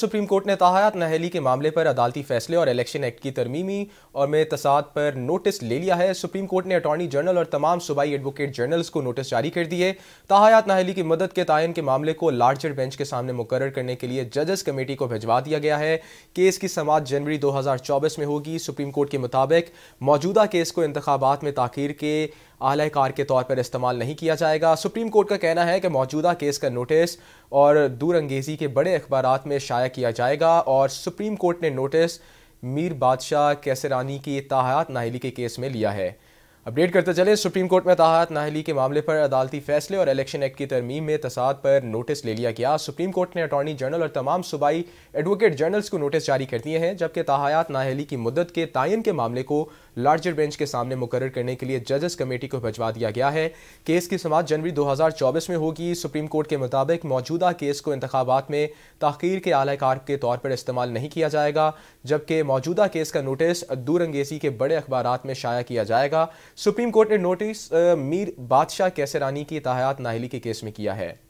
supreme Court ने ताहायात नहली के मामले पर अदालती फैसले और इलेक्शन एक्ट की तरमीमी और में तसाद पर नोटिस ले लिया है सुप्रीम कोर्ट ने अटॉर्नी जनरल और तमाम सूबाई एडवोकेट जनरल्स को नोटिस जारी कर दिए ताहायात नहली की मदद के तयन के मामले को लार्जर बेंच के सामने मुकर करने के लिए जजेस कमेटी को भिजवा दिया गया है केस की समाज जनवरी दो में होगी सुप्रीम कोर्ट के मुताबिक मौजूदा केस को इंतबात में ताखिर के आला कार के तौर पर इस्तेमाल नहीं किया जाएगा सुप्रीम कोर्ट का कहना है कि मौजूदा केस का नोटिस और दूरंगेजी के बड़े अखबार में शाया किया जाएगा और सुप्रीम कोर्ट ने नोटिस मीर बादशाह कैसरानी की ताहयात नाहली के केस में लिया है अपडेट करते चले सुप्रीम कोर्ट में ताहायात नाहली के मामले पर अदालती फैसले और इलेक्शन एक्ट की तरमीम में तसाद पर नोटिस ले लिया गया सुप्रीम कोर्ट ने अटॉर्नी जनरल और तमाम सूबाई एडवोकेट जनरल्स को नोटिस जारी कर दिए हैं जबकि ताहायात नाहली की मुद्दत के तयन के मामले को लार्जर बेंच के सामने मुकर करने के लिए जजेस कमेटी को भिजवा दिया गया है केस की समाप्त जनवरी 2024 में होगी सुप्रीम कोर्ट के मुताबिक मौजूदा केस को इंतबात में तहकीर के आलाकार के तौर पर इस्तेमाल नहीं किया जाएगा जबकि मौजूदा केस का नोटिस दूरंगेजी के बड़े अखबार में शाया किया जाएगा सुप्रीम कोर्ट ने नोटिस मीर बादशाह कैसरानी की तहयात नाहली के केस में किया है